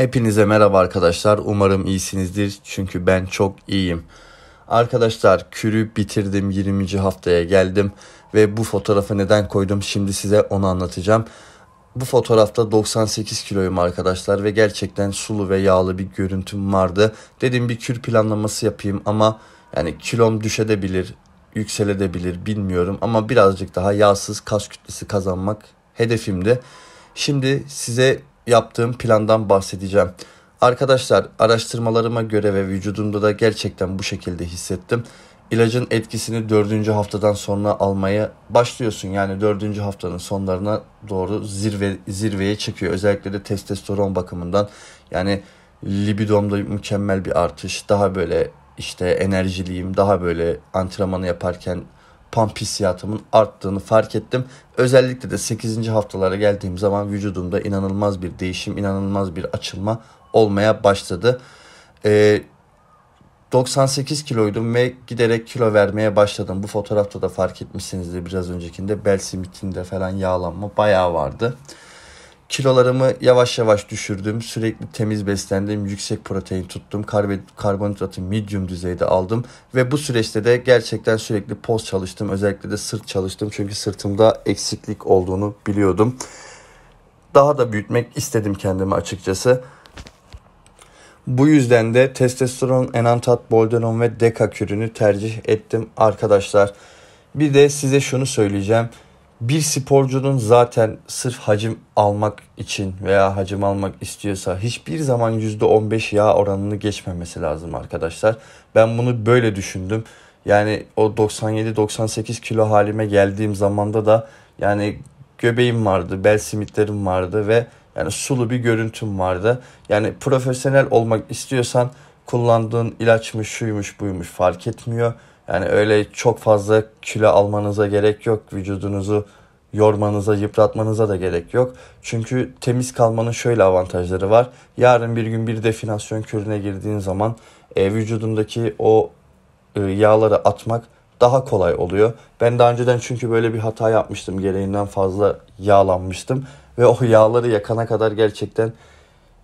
Hepinize merhaba arkadaşlar. Umarım iyisinizdir. Çünkü ben çok iyiyim. Arkadaşlar kürü bitirdim 20. haftaya geldim ve bu fotoğrafı neden koydum şimdi size onu anlatacağım. Bu fotoğrafta 98 kiloyum arkadaşlar ve gerçekten sulu ve yağlı bir görüntüm vardı. Dedim bir kür planlaması yapayım ama yani kilom düşebilir, yükselebilir bilmiyorum ama birazcık daha yağsız kas kütlesi kazanmak hedefimdi. Şimdi size yaptığım plandan bahsedeceğim. Arkadaşlar araştırmalarıma göre ve vücudumda da gerçekten bu şekilde hissettim. İlacın etkisini dördüncü haftadan sonra almaya başlıyorsun. Yani dördüncü haftanın sonlarına doğru zirve, zirveye çıkıyor. Özellikle de testosteron bakımından. Yani libidomda mükemmel bir artış. Daha böyle işte enerjiliyim. Daha böyle antrenmanı yaparken Pampisiyatımın arttığını fark ettim. Özellikle de 8. haftalara geldiğim zaman vücudumda inanılmaz bir değişim, inanılmaz bir açılma olmaya başladı. Ee, 98 kiloydum ve giderek kilo vermeye başladım. Bu fotoğrafta da fark etmişsinizdir biraz öncekinde bel simitinde falan yağlanma bayağı vardı. Kilolarımı yavaş yavaş düşürdüm. Sürekli temiz beslendim. Yüksek protein tuttum. Karbonhidratı medium düzeyde aldım. Ve bu süreçte de gerçekten sürekli poz çalıştım. Özellikle de sırt çalıştım. Çünkü sırtımda eksiklik olduğunu biliyordum. Daha da büyütmek istedim kendimi açıkçası. Bu yüzden de testosteron, enantat, boldenon ve dekakürünü tercih ettim arkadaşlar. Bir de size şunu söyleyeceğim bir sporcunun zaten sırf hacim almak için veya hacim almak istiyorsa hiçbir zaman %15 yağ oranını geçmemesi lazım arkadaşlar. Ben bunu böyle düşündüm. Yani o 97-98 kilo halime geldiğim zamanda da yani göbeğim vardı, bel simitlerim vardı ve yani sulu bir görüntüm vardı. Yani profesyonel olmak istiyorsan kullandığın ilaçmış, şuymuş, buymuş fark etmiyor. Yani öyle çok fazla kilo almanıza gerek yok. Vücudunuzu yormanıza, yıpratmanıza da gerek yok. Çünkü temiz kalmanın şöyle avantajları var. Yarın bir gün bir definasyon kürüne girdiğin zaman e, vücudundaki o e, yağları atmak daha kolay oluyor. Ben daha önceden çünkü böyle bir hata yapmıştım. Gereğinden fazla yağlanmıştım ve o yağları yakana kadar gerçekten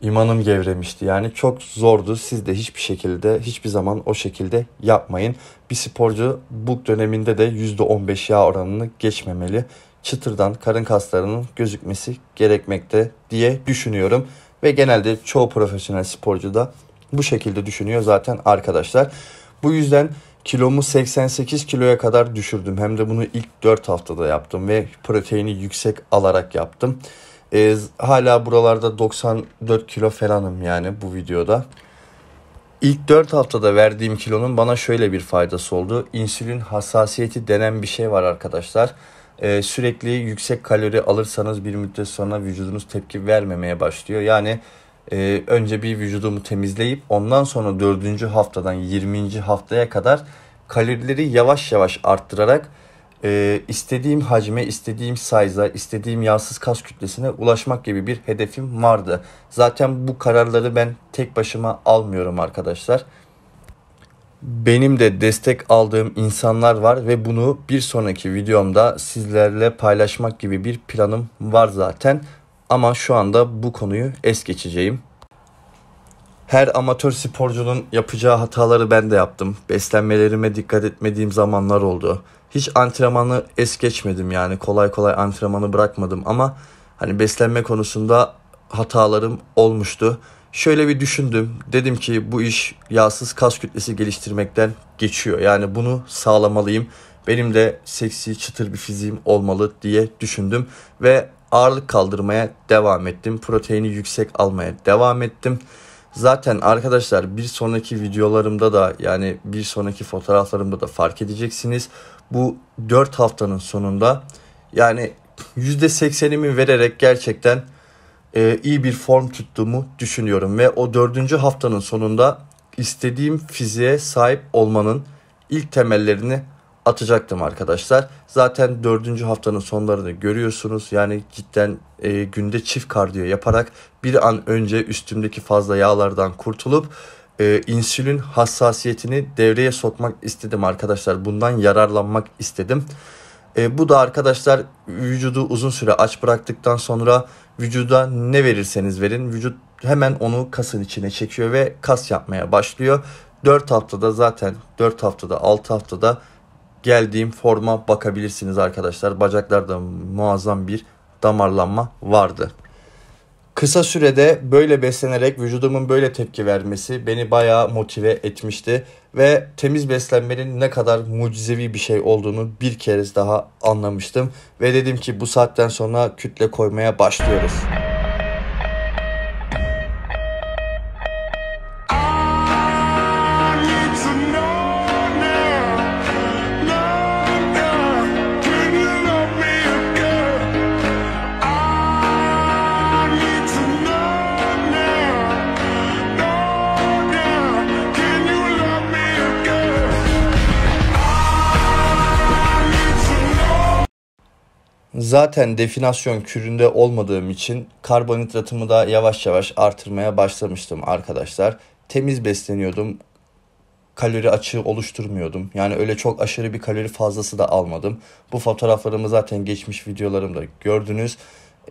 imanım gevremişti. Yani çok zordu. Siz de hiçbir şekilde hiçbir zaman o şekilde yapmayın. Bir sporcu bu döneminde de %15 yağ oranını geçmemeli çıtırdan karın kaslarının gözükmesi gerekmekte diye düşünüyorum. Ve genelde çoğu profesyonel sporcu da bu şekilde düşünüyor zaten arkadaşlar. Bu yüzden kilomu 88 kiloya kadar düşürdüm. Hem de bunu ilk 4 haftada yaptım ve proteini yüksek alarak yaptım. E, hala buralarda 94 kilo falanım yani bu videoda. İlk 4 haftada verdiğim kilonun bana şöyle bir faydası oldu. İnsülin hassasiyeti denen bir şey var arkadaşlar e, sürekli yüksek kalori alırsanız bir müddet sonra vücudunuz tepki vermemeye başlıyor. Yani e, önce bir vücudumu temizleyip ondan sonra 4. haftadan 20. haftaya kadar kalorileri yavaş yavaş arttırarak e, istediğim hacme, istediğim size'a, istediğim yağsız kas kütlesine ulaşmak gibi bir hedefim vardı. Zaten bu kararları ben tek başıma almıyorum arkadaşlar benim de destek aldığım insanlar var ve bunu bir sonraki videomda sizlerle paylaşmak gibi bir planım var zaten. Ama şu anda bu konuyu es geçeceğim. Her amatör sporcunun yapacağı hataları ben de yaptım. Beslenmelerime dikkat etmediğim zamanlar oldu. Hiç antrenmanı es geçmedim yani kolay kolay antrenmanı bırakmadım ama hani beslenme konusunda hatalarım olmuştu. Şöyle bir düşündüm. Dedim ki bu iş yağsız kas kütlesi geliştirmekten geçiyor. Yani bunu sağlamalıyım. Benim de seksi çıtır bir fiziğim olmalı diye düşündüm ve ağırlık kaldırmaya devam ettim. Proteini yüksek almaya devam ettim. Zaten arkadaşlar bir sonraki videolarımda da yani bir sonraki fotoğraflarımda da fark edeceksiniz. Bu 4 haftanın sonunda yani %80'imi vererek gerçekten e, iyi bir form tuttuğumu düşünüyorum. Ve o dördüncü haftanın sonunda istediğim fiziğe sahip olmanın ilk temellerini atacaktım arkadaşlar. Zaten dördüncü haftanın sonlarını görüyorsunuz. Yani cidden e, günde çift kardiyo yaparak bir an önce üstümdeki fazla yağlardan kurtulup e, insülin hassasiyetini devreye sokmak istedim arkadaşlar. Bundan yararlanmak istedim. E, bu da arkadaşlar vücudu uzun süre aç bıraktıktan sonra Vücuda ne verirseniz verin vücut hemen onu kasın içine çekiyor ve kas yapmaya başlıyor. 4 haftada zaten 4 haftada 6 haftada geldiğim forma bakabilirsiniz arkadaşlar. Bacaklarda muazzam bir damarlanma vardı. Kısa sürede böyle beslenerek vücudumun böyle tepki vermesi beni bayağı motive etmişti ve temiz beslenmenin ne kadar mucizevi bir şey olduğunu bir kez daha anlamıştım ve dedim ki bu saatten sonra kütle koymaya başlıyoruz. zaten definasyon küründe olmadığım için karbonhidratımı da yavaş yavaş artırmaya başlamıştım arkadaşlar. Temiz besleniyordum. Kalori açığı oluşturmuyordum. Yani öyle çok aşırı bir kalori fazlası da almadım. Bu fotoğraflarımı zaten geçmiş videolarımda gördünüz.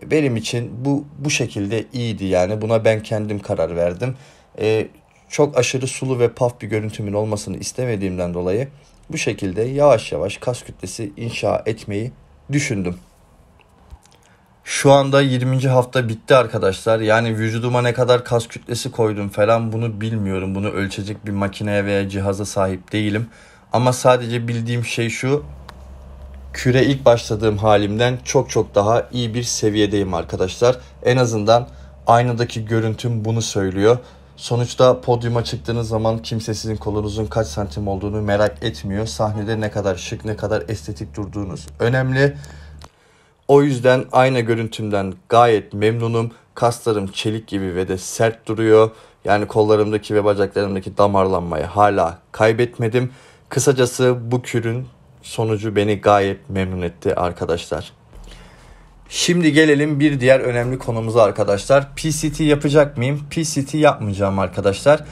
Benim için bu bu şekilde iyiydi yani. Buna ben kendim karar verdim. Ee, çok aşırı sulu ve paf bir görüntümün olmasını istemediğimden dolayı bu şekilde yavaş yavaş kas kütlesi inşa etmeyi düşündüm. Şu anda 20. hafta bitti arkadaşlar. Yani vücuduma ne kadar kas kütlesi koydum falan bunu bilmiyorum. Bunu ölçecek bir makineye veya cihaza sahip değilim. Ama sadece bildiğim şey şu. Küre ilk başladığım halimden çok çok daha iyi bir seviyedeyim arkadaşlar. En azından aynadaki görüntüm bunu söylüyor. Sonuçta podyuma çıktığınız zaman kimse sizin kolunuzun kaç santim olduğunu merak etmiyor. Sahnede ne kadar şık, ne kadar estetik durduğunuz önemli. O yüzden ayna görüntümden gayet memnunum. Kaslarım çelik gibi ve de sert duruyor. Yani kollarımdaki ve bacaklarımdaki damarlanmayı hala kaybetmedim. Kısacası bu kürün sonucu beni gayet memnun etti arkadaşlar. Şimdi gelelim bir diğer önemli konumuza arkadaşlar. PCT yapacak mıyım? PCT yapmayacağım arkadaşlar.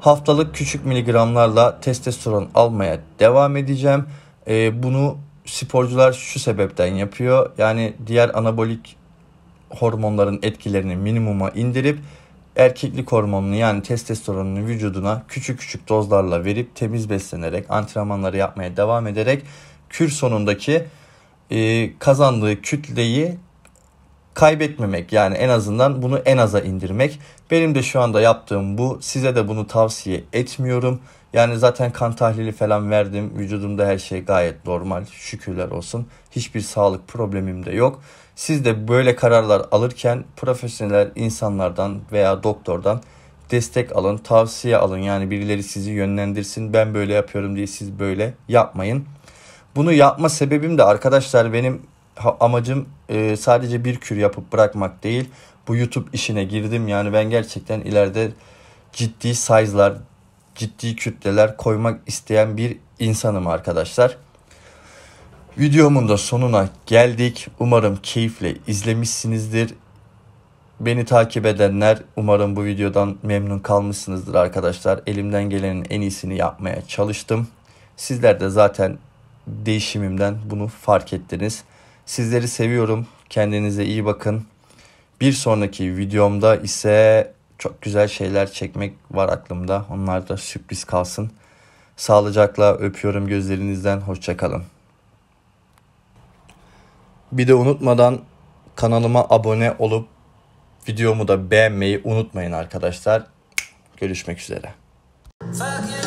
Haftalık küçük miligramlarla testosteron almaya devam edeceğim. Ee, bunu sporcular şu sebepten yapıyor. Yani diğer anabolik hormonların etkilerini minimuma indirip erkeklik hormonunu yani testosteronunu vücuduna küçük küçük dozlarla verip temiz beslenerek antrenmanları yapmaya devam ederek kür sonundaki e, kazandığı kütleyi kaybetmemek yani en azından bunu en aza indirmek. Benim de şu anda yaptığım bu. Size de bunu tavsiye etmiyorum. Yani zaten kan tahlili falan verdim. Vücudumda her şey gayet normal. Şükürler olsun. Hiçbir sağlık problemim de yok. Siz de böyle kararlar alırken profesyonel insanlardan veya doktordan destek alın, tavsiye alın. Yani birileri sizi yönlendirsin. Ben böyle yapıyorum diye siz böyle yapmayın. Bunu yapma sebebim de arkadaşlar benim amacım e, sadece bir kür yapıp bırakmak değil. Bu YouTube işine girdim yani ben gerçekten ileride ciddi size'lar, ciddi kütleler koymak isteyen bir insanım arkadaşlar. Videomun da sonuna geldik. Umarım keyifle izlemişsinizdir. Beni takip edenler umarım bu videodan memnun kalmışsınızdır arkadaşlar. Elimden gelenin en iyisini yapmaya çalıştım. Sizler de zaten değişimimden bunu fark ettiniz. Sizleri seviyorum. Kendinize iyi bakın. Bir sonraki videomda ise çok güzel şeyler çekmek var aklımda. Onlar da sürpriz kalsın. Sağlıcakla öpüyorum gözlerinizden. Hoşçakalın. Bir de unutmadan kanalıma abone olup videomu da beğenmeyi unutmayın arkadaşlar. Görüşmek üzere.